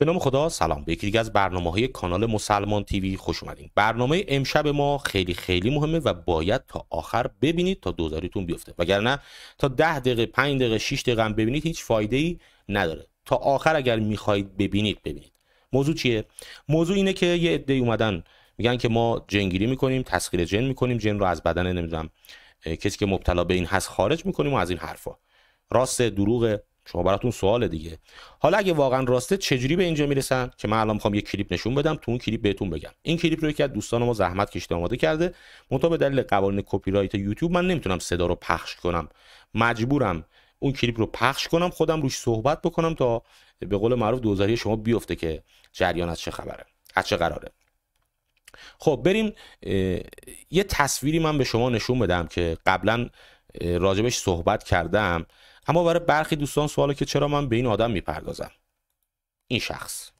به نام خدا سلام به یکی از برنامه های کانال مسلمان تیوی خوش اومدین برنامه امشب ما خیلی خیلی مهمه و باید تا آخر ببینید تا دوزاریتون بیفته وگرنه تا ده دقیقه پنج دقیقه شیش دقیقه هم ببینید هیچ فایده ای نداره تا آخر اگر میخواهید ببینید ببینید موضوع چیه موضوع اینه که یه عده اومدن میگن که ما جنگیری میکنیم تسخیر جن میکنیم جن رو از بدن نمیدونم کسی که مبتلا به این هست خارج میکنیم و از این حرفا راست دروغ شما براتون سوال دیگه حالا اگه واقعا راسته چجوری به اینجا میرسن که من الان میخوام یه کلیپ نشون بدم تو اون کلیپ بهتون بگم این کلیپ رو یکی از دوستان ما زحمت کشیده آماده کرده منتها به دلیل قوانین کپی رایت یوتیوب من نمیتونم صدا رو پخش کنم مجبورم اون کلیپ رو پخش کنم خودم روش صحبت بکنم تا به قول معروف دوزاری شما بیفته که جریان از چه خبره از چه قراره خب بریم یه تصویری من به شما نشون بدم که قبلا راجبش صحبت کردم اما برای برخی دوستان سواله که چرا من به این آدم میپردازم این شخص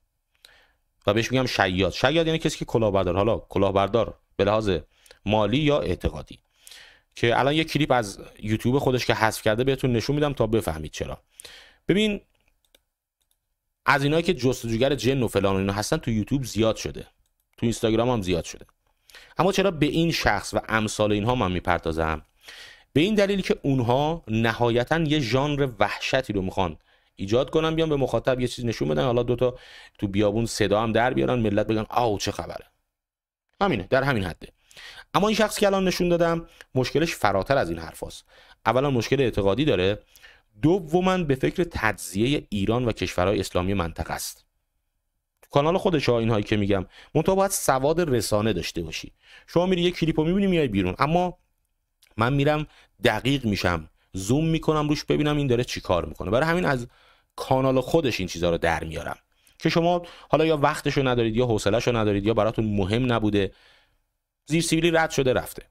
و بهش میگم شیاد شیاد یعنی کسی که کلاهبردار حالا کلاهبردار به لحاظ مالی یا اعتقادی که الان یه کلیپ از یوتیوب خودش که حذف کرده بهتون نشون میدم تا بفهمید چرا ببین از اینایی که جستجوگر جن و فلان و اینا هستن تو یوتیوب زیاد شده تو اینستاگرام هم زیاد شده اما چرا به این شخص و امثال اینها من میپردازم به این دلیل که اونها نهایتا یه ژانر وحشتی رو میخوان ایجاد کنن بیان به مخاطب یه چیز نشون بدن حالا دوتا تو بیابون صدا هم در بیارن ملت بگن آو چه خبره همینه در همین حده اما این شخص که الان نشون دادم مشکلش فراتر از این حرفاست اولا مشکل اعتقادی داره دوما به فکر تجزیه ایران و کشورهای اسلامی منطقه است کانال خودش ها اینهایی که میگم منتها باید سواد رسانه داشته باشی شما میری یه کلیپو میبینی میای بیرون اما من میرم دقیق میشم زوم میکنم روش ببینم این داره چیکار میکنه برای همین از کانال خودش این چیزها رو در میارم که شما حالا یا وقتش رو ندارید یا حوصلهش رو ندارید یا براتون مهم نبوده زیر سیبیلی رد شده رفته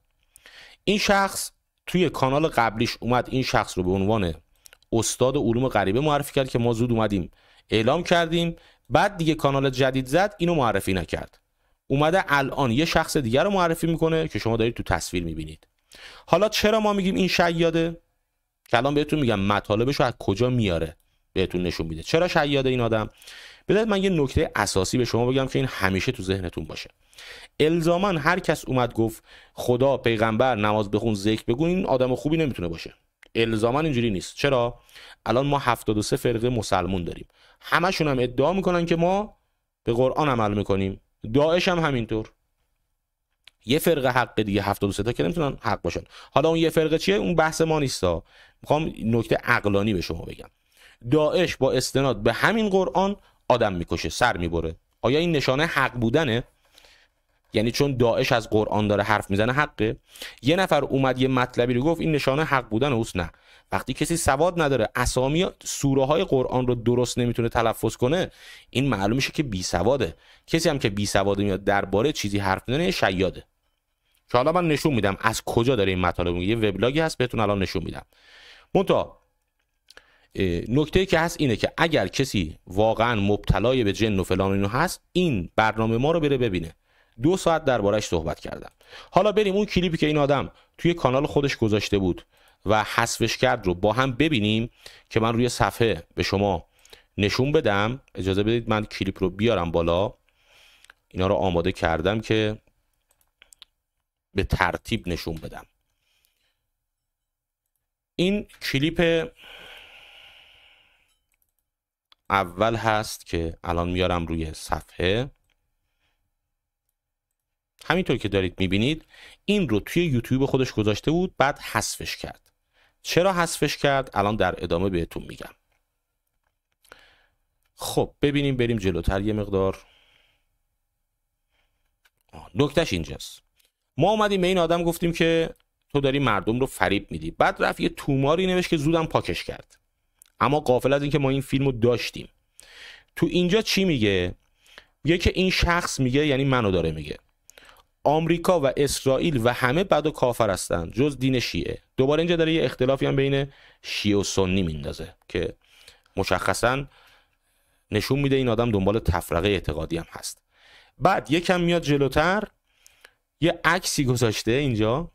این شخص توی کانال قبلیش اومد این شخص رو به عنوان استاد علوم غریبه معرفی کرد که ما زود اومدیم اعلام کردیم بعد دیگه کانال جدید زد اینو معرفی نکرد اومده الان یه شخص دیگر رو معرفی میکنه که شما دارید تو تصویر میبینید حالا چرا ما میگیم این شیاده الان بهتون میگم مطالبش از کجا میاره بهتون نشون میده چرا شیاده این آدم بذارید من یه نکته اساسی به شما بگم که این همیشه تو ذهنتون باشه الزاما هر کس اومد گفت خدا پیغمبر نماز بخون ذکر بگو این آدم خوبی نمیتونه باشه الزاما اینجوری نیست چرا الان ما 73 فرقه مسلمون داریم همشون هم ادعا میکنن که ما به قرآن عمل میکنیم داعش هم همینطور یه فرقه حق دیگه 73 تا که نمیتونن حق باشن حالا اون یه فرقه چیه اون بحث ما نیستا میخوام نکته عقلانی به شما بگم داعش با استناد به همین قرآن آدم میکشه سر میبره آیا این نشانه حق بودنه یعنی چون داعش از قرآن داره حرف میزنه حقه یه نفر اومد یه مطلبی رو گفت این نشانه حق بودن اوس نه وقتی کسی سواد نداره اسامی سوره های قرآن رو درست نمیتونه تلفظ کنه این معلوم میشه که بی سواده کسی هم که بی سواده میاد درباره چیزی حرف میزنه شیاده که حالا من نشون میدم از کجا داره این مطالب میگه یه وبلاگی هست بهتون الان نشون میدم منتها نکته که هست اینه که اگر کسی واقعا مبتلای به جن و فلان اینو هست این برنامه ما رو بره ببینه دو ساعت دربارهش صحبت کردم حالا بریم اون کلیپی که این آدم توی کانال خودش گذاشته بود و حذفش کرد رو با هم ببینیم که من روی صفحه به شما نشون بدم اجازه بدید من کلیپ رو بیارم بالا اینا رو آماده کردم که به ترتیب نشون بدم این کلیپ اول هست که الان میارم روی صفحه همینطور که دارید میبینید این رو توی یوتیوب خودش گذاشته بود بعد حذفش کرد چرا حذفش کرد الان در ادامه بهتون میگم خب ببینیم بریم جلوتر یه مقدار نکتش اینجاست ما اومدیم به این آدم گفتیم که تو داری مردم رو فریب میدی بعد رفت یه توماری نوشت که زودم پاکش کرد اما قافل از اینکه ما این فیلم رو داشتیم تو اینجا چی میگه میگه که این شخص میگه یعنی منو داره میگه آمریکا و اسرائیل و همه بد و کافر هستند جز دین شیعه دوباره اینجا داره یه اختلافی هم بین شیعه و سنی میندازه که مشخصا نشون میده این آدم دنبال تفرقه اعتقادی هم هست بعد یکم میاد جلوتر یه عکسی گذاشته اینجا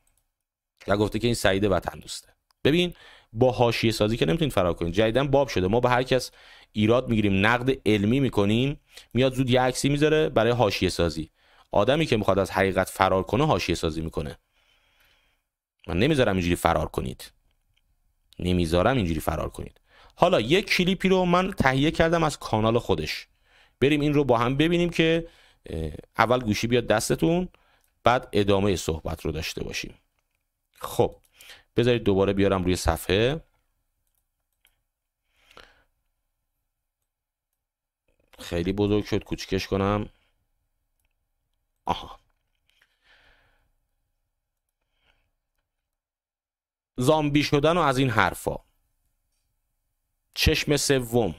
و گفته که این سعید وطن دوسته ببین با حاشیه سازی که نمیتونید فرار کنید جدیدا باب شده ما به هر کس ایراد میگیریم نقد علمی میکنیم میاد زود یه عکسی میذاره برای حاشیه سازی آدمی که میخواد از حقیقت فرار کنه حاشیه سازی میکنه من نمیذارم اینجوری فرار کنید نمیذارم اینجوری فرار کنید حالا یک کلیپی رو من تهیه کردم از کانال خودش بریم این رو با هم ببینیم که اول گوشی بیاد دستتون بعد ادامه صحبت رو داشته باشیم خب بذارید دوباره بیارم روی صفحه خیلی بزرگ شد کوچکش کنم آها زامبی شدن و از این حرفا چشم سوم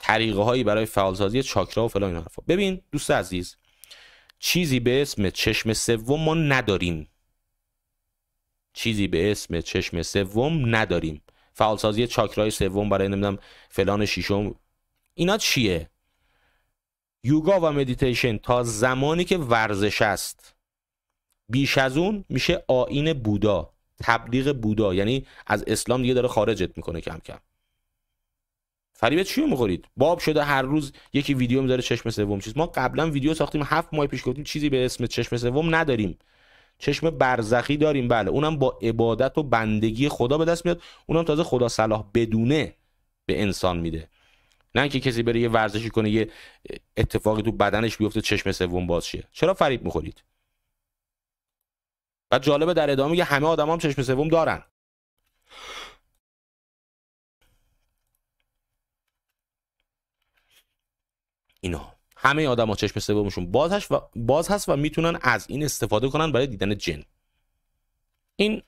طریقه هایی برای فعالسازی چاکرا و فلان این حرفا ببین دوست عزیز چیزی به اسم چشم سوم ما نداریم چیزی به اسم چشم سوم نداریم فعالسازی چاکرای سوم برای نمیدونم فلان ششم اینا چیه یوگا و مدیتیشن تا زمانی که ورزش است بیش از اون میشه آین بودا تبلیغ بودا یعنی از اسلام دیگه داره خارجت میکنه کم کم فریبه چی میخورید باب شده هر روز یکی ویدیو میذاره چشم سوم چیز ما قبلا ویدیو ساختیم هفت ماه پیش گفتیم چیزی به اسم چشم سوم نداریم چشم برزخی داریم بله اونم با عبادت و بندگی خدا به دست میاد اونم تازه خدا صلاح بدونه به انسان میده نه اینکه کسی بره یه ورزشی کنه یه اتفاقی تو بدنش بیفته چشم سوم باز شه چرا فریب میخورید و جالبه در ادامه میگه همه آدم هم چشم سوم دارن اینا همه آدم ها چشم سومشون باز هست و باز هست و میتونن از این استفاده کنن برای دیدن جن این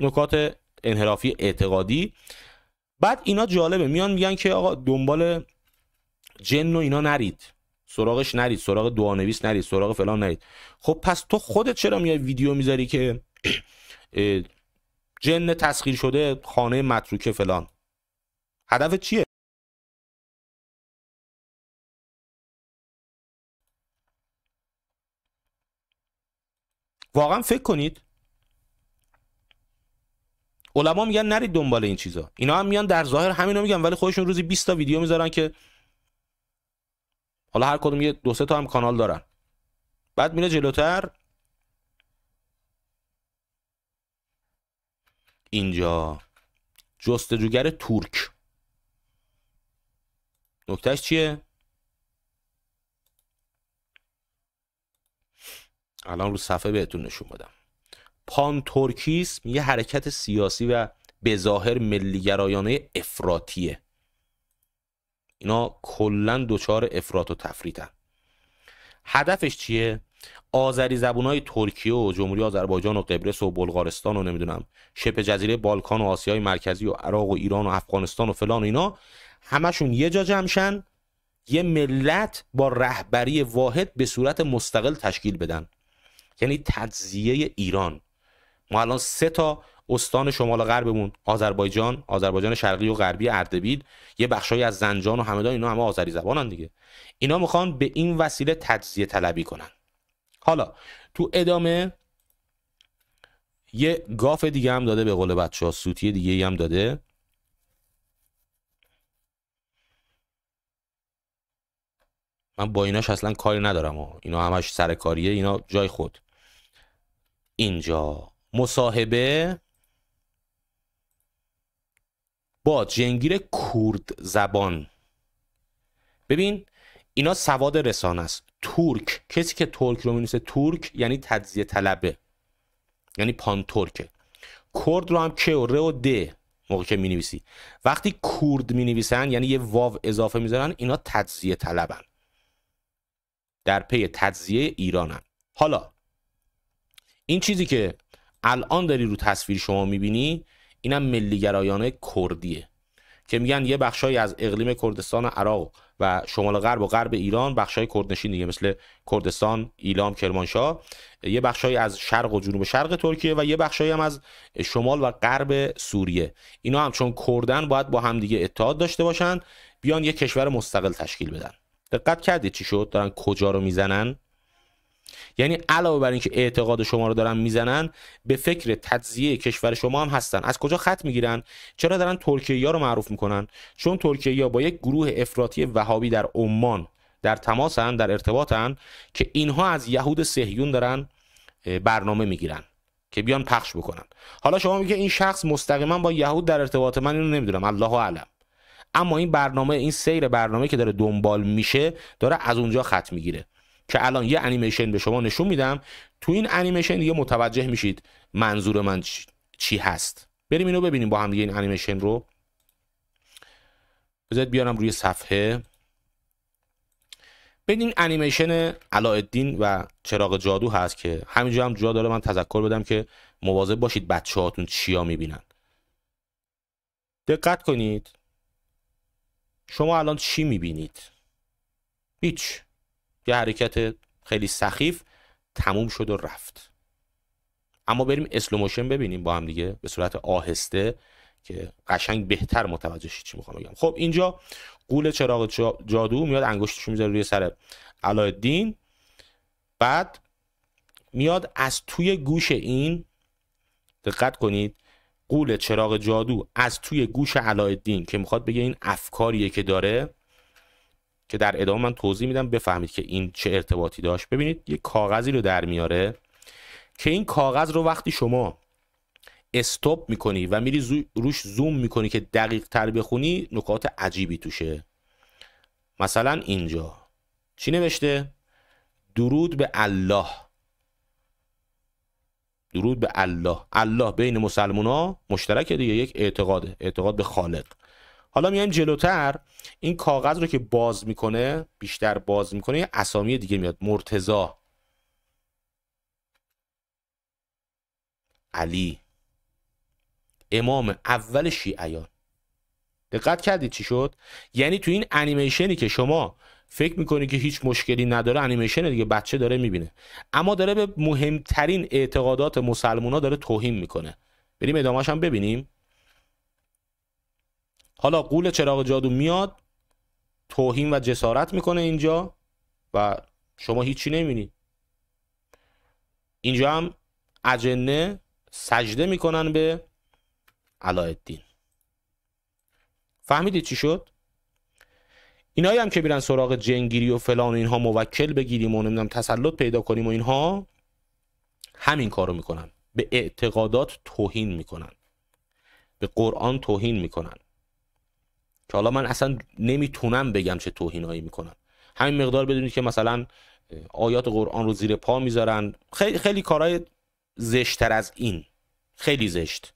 نکات انحرافی اعتقادی بعد اینا جالبه میان میگن که آقا دنبال جن و اینا نرید سراغش نرید سراغ دعانویس نرید سراغ فلان نرید خب پس تو خودت چرا میای ویدیو میذاری که جن تسخیر شده خانه متروکه فلان هدف چیه واقعا فکر کنید علما میگن نرید دنبال این چیزا اینا هم میان در ظاهر همینا میگن ولی خودشون روزی 20 تا ویدیو میذارن که حالا هر کدوم یه دو سه تا هم کانال دارن بعد میره جلوتر اینجا جستجوگر ترک نکتهش چیه الان رو صفحه بهتون نشون بدم پان ترکیسم یه حرکت سیاسی و به ظاهر ملیگرایانه افراطیه اینا کلا دچار افراط و تفریطن هدفش چیه آذری های ترکیه و جمهوری آذربایجان و قبرس و بلغارستان و نمیدونم شبه جزیره بالکان و آسیای مرکزی و عراق و ایران و افغانستان و فلان و اینا همشون یه جا جمعشن یه ملت با رهبری واحد به صورت مستقل تشکیل بدن یعنی تجزیه ایران ما الان سه تا استان شمال غربمون آذربایجان آذربایجان شرقی و غربی اردبیل یه بخشایی از زنجان و همدان اینا همه آذری زبانان دیگه اینا میخوان به این وسیله تجزیه طلبی کنن حالا تو ادامه یه گاف دیگه هم داده به قول بچه ها سوتی دیگه هم داده من با ایناش اصلا کاری ندارم اینا همش سرکاریه اینا جای خود اینجا مصاحبه با جنگیر کورد زبان ببین اینا سواد رسانه است ترک کسی که ترک رو مینویسه ترک یعنی تجزیه طلبه یعنی پان ترکه کرد رو هم که و ر و د موقع که می وقتی کورد می یعنی یه واو اضافه میذارن اینا تجزیه طلبن در پی تجزیه ایرانن حالا این چیزی که الان داری رو تصویر شما میبینی ملی ملیگرایانه کردیه که میگن یه بخشهایی از اقلیم کردستان عراق و شمال غرب و غرب ایران بخشای کردنشین دیگه مثل کردستان، ایلام، کرمانشاه یه بخشهایی از شرق و جنوب شرق ترکیه و یه بخشهایی هم از شمال و غرب سوریه اینا هم چون کردن باید با همدیگه اتحاد داشته باشن بیان یه کشور مستقل تشکیل بدن دقت کردید چی شد دارن کجا رو میزنن یعنی علاوه بر اینکه اعتقاد شما رو دارن میزنن به فکر تجزیه کشور شما هم هستن از کجا خط میگیرن چرا دارن ترکیه رو معروف میکنن چون ترکیه با یک گروه افراطی وهابی در عمان در تماسن در ارتباطن که اینها از یهود سهیون دارن برنامه میگیرن که بیان پخش بکنن حالا شما میگه این شخص مستقیما با یهود در ارتباط من اینو نمیدونم الله اعلم اما این برنامه این سیر برنامه که داره دنبال میشه داره از اونجا خط میگیره که الان یه انیمیشن به شما نشون میدم تو این انیمیشن دیگه متوجه میشید منظور من چی هست بریم اینو ببینیم با هم دیگه این انیمیشن رو بذارید بیارم روی صفحه ببین انیمیشن علاءالدین و چراغ جادو هست که همینجا هم جا داره من تذکر بدم که مواظب باشید بچه هاتون چیا میبینن دقت کنید شما الان چی میبینید هیچ یه حرکت خیلی سخیف تموم شد و رفت اما بریم اسلوموشن ببینیم با هم دیگه به صورت آهسته که قشنگ بهتر متوجه شید چی میخوام بگم خب اینجا قول چراغ جادو میاد انگشتش میذاره روی سر علایالدین بعد میاد از توی گوش این دقت کنید قول چراغ جادو از توی گوش علایالدین که میخواد بگه این افکاریه که داره که در ادامه من توضیح میدم بفهمید که این چه ارتباطی داشت ببینید یه کاغذی رو در میاره که این کاغذ رو وقتی شما استوب میکنی و میری روش زوم میکنی که دقیق تر بخونی نکات عجیبی توشه مثلا اینجا چی نوشته؟ درود به الله درود به الله الله بین مسلمان ها مشترکه دیگه یک اعتقاده اعتقاد به خالق حالا میایم جلوتر این کاغذ رو که باز میکنه بیشتر باز میکنه یه اسامی دیگه میاد مرتزا علی امام اول شیعیان دقت کردید چی شد یعنی تو این انیمیشنی که شما فکر میکنی که هیچ مشکلی نداره انیمیشن دیگه بچه داره میبینه اما داره به مهمترین اعتقادات مسلمونا داره توهین میکنه بریم ادامهش هم ببینیم حالا قول چراغ جادو میاد توهین و جسارت میکنه اینجا و شما هیچی نمیبینید اینجا هم اجنه سجده میکنن به علایالدین فهمیدید چی شد اینایی هم که میرن سراغ جنگیری و فلان و اینها موکل بگیریم و نمیدونم تسلط پیدا کنیم و اینها همین کارو میکنن به اعتقادات توهین میکنن به قرآن توهین میکنن که حالا من اصلا نمیتونم بگم چه توهینایی میکنن همین مقدار بدونید که مثلا آیات قرآن رو زیر پا میذارن خیلی خیلی کارهای زشتتر از این خیلی زشت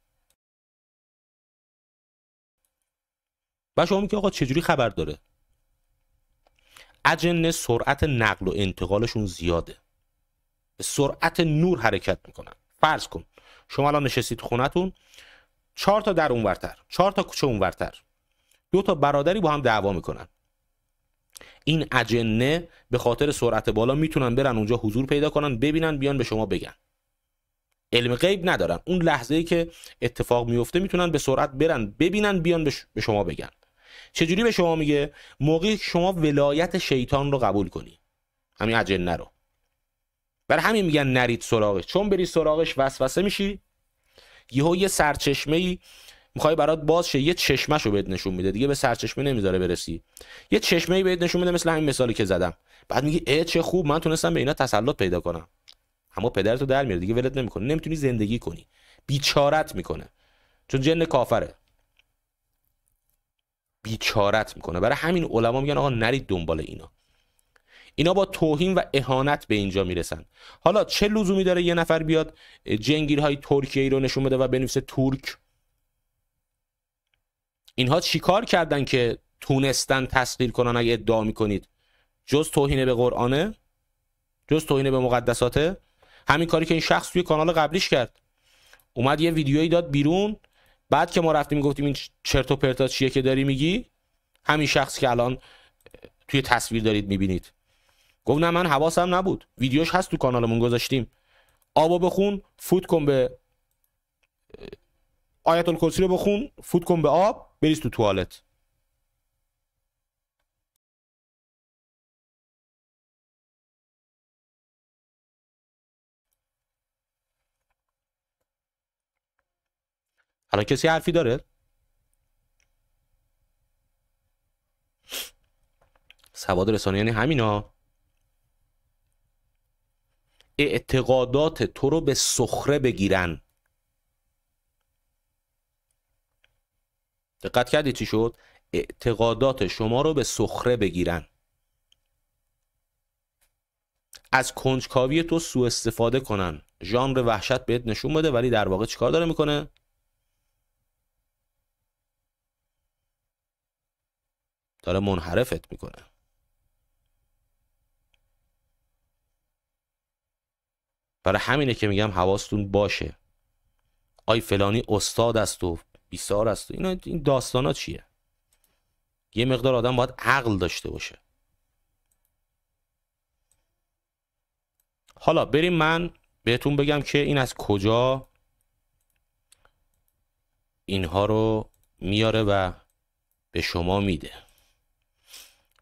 و شما که آقا چجوری خبر داره اجنه سرعت نقل و انتقالشون زیاده به سرعت نور حرکت میکنن فرض کن شما الان نشستید خونتون چهار تا در اونورتر چهار تا کوچه اونورتر دو تا برادری با هم دعوا میکنن این اجنه به خاطر سرعت بالا میتونن برن اونجا حضور پیدا کنن ببینن بیان به شما بگن علم غیب ندارن اون لحظه ای که اتفاق میفته میتونن به سرعت برن ببینن بیان به شما بگن چجوری به شما میگه موقعی شما ولایت شیطان رو قبول کنی همین اجنه رو بر همین میگن نرید سراغش چون بری سراغش وسوسه میشی یهو یه سرچشمه ای میخوای برات باز شه یه چشمشو بهت نشون میده دیگه به سرچشمه نمیذاره برسی یه چشمه ای بهت نشون میده مثل همین مثالی که زدم بعد میگه ای چه خوب من تونستم به اینا تسلط پیدا کنم اما پدرتو در میاره دیگه ولت نمیکنه نمیتونی زندگی کنی بیچارت میکنه چون جن کافره بیچارت میکنه برای همین علما میگن آقا نرید دنبال اینا اینا با توهین و اهانت به اینجا میرسن حالا چه لزومی داره یه نفر بیاد جنگیرهای ترکیه ای رو نشون بده و بنویسه ترک اینها چیکار کردن که تونستن تسخیر کنن اگه ادعا میکنید جز توهین به قرآنه جز توهین به مقدساته همین کاری که این شخص توی کانال قبلیش کرد اومد یه ویدیویی داد بیرون بعد که ما رفتیم گفتیم این چرت و پرتا چیه که داری میگی همین شخص که الان توی تصویر دارید میبینید گفت نه من حواسم نبود ویدیوش هست تو کانالمون گذاشتیم آبو بخون فوت کن به آیت الکرسی رو بخون فوت کن به آب بریز تو توالت حالا کسی حرفی داره سواد رسانه یعنی همینا اعتقادات تو رو به سخره بگیرن دقت کردی چی شد اعتقادات شما رو به سخره بگیرن از کنجکاوی تو سوء استفاده کنن ژانر وحشت بهت نشون بده ولی در واقع چیکار داره میکنه داره منحرفت میکنه برای همینه که میگم حواستون باشه آی فلانی استاد است و بیسار است اینا این داستان ها چیه یه مقدار آدم باید عقل داشته باشه حالا بریم من بهتون بگم که این از کجا اینها رو میاره و به شما میده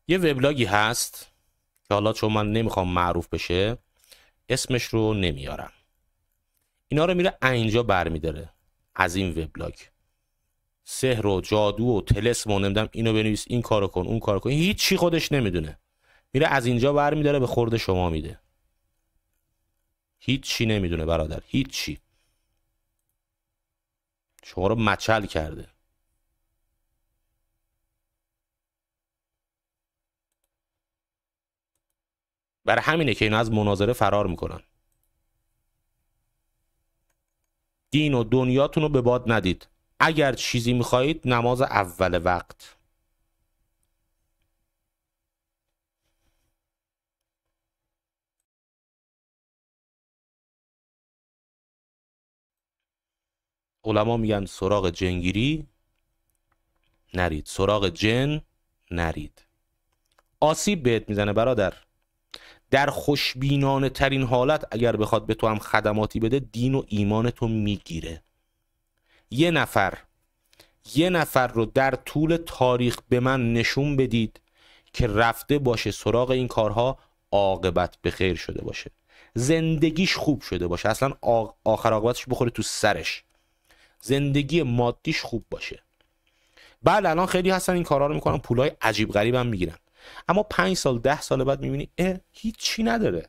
یه وبلاگی هست که حالا چون من نمیخوام معروف بشه اسمش رو نمیارم اینا رو میره اینجا برمیداره از این وبلاگ سحر و جادو و تلسم و نمیدونم اینو بنویس این کارو کن اون کارو کن هیچی خودش نمیدونه میره از اینجا داره به خورد شما میده هیچی نمیدونه برادر هیچی شما رو مچل کرده برای همینه که اینا از مناظره فرار میکنن دین و دنیاتون رو به باد ندید اگر چیزی میخواهید نماز اول وقت علما میگن سراغ جنگیری نرید سراغ جن نرید آسیب بهت میزنه برادر در خوشبینانه ترین حالت اگر بخواد به تو هم خدماتی بده دین و ایمان تو میگیره یه نفر یه نفر رو در طول تاریخ به من نشون بدید که رفته باشه سراغ این کارها عاقبت به خیر شده باشه زندگیش خوب شده باشه اصلا آخر عاقبتش بخوره تو سرش زندگی مادیش خوب باشه بله الان خیلی هستن این کارها رو میکنن پولای عجیب غریب هم میگیرن اما پنج سال ده سال بعد میبینی اه هیچی نداره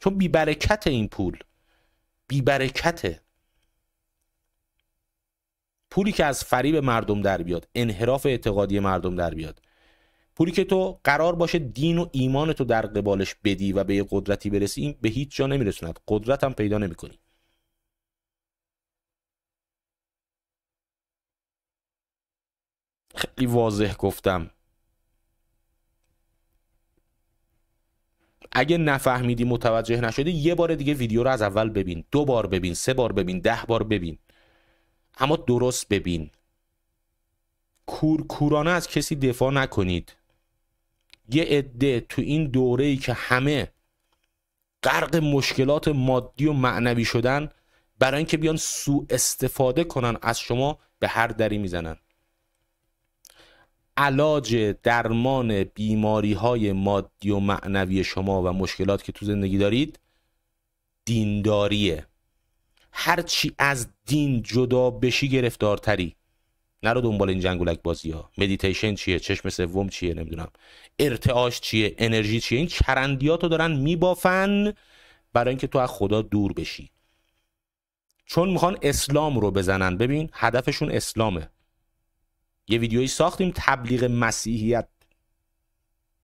چون بیبرکت این پول بیبرکته پولی که از فریب مردم در بیاد انحراف اعتقادی مردم در بیاد پولی که تو قرار باشه دین و ایمان تو در قبالش بدی و به یه قدرتی برسی این به هیچ جا نمیرسوند قدرت هم پیدا نمیکنی خیلی واضح گفتم اگه نفهمیدی متوجه نشدی یه بار دیگه ویدیو رو از اول ببین دو بار ببین سه بار ببین ده بار ببین اما درست ببین کورکورانه از کسی دفاع نکنید یه عده تو این دوره ای که همه غرق مشکلات مادی و معنوی شدن برای اینکه بیان سوء استفاده کنن از شما به هر دری میزنن علاج درمان بیماری های مادی و معنوی شما و مشکلات که تو زندگی دارید دینداریه هرچی از دین جدا بشی گرفتارتری نرو دنبال این جنگولک بازی ها مدیتیشن چیه چشم سوم چیه نمیدونم ارتعاش چیه انرژی چیه این چرندیاتو دارن میبافن برای اینکه تو از خدا دور بشی چون میخوان اسلام رو بزنن ببین هدفشون اسلامه یه ویدیویی ساختیم تبلیغ مسیحیت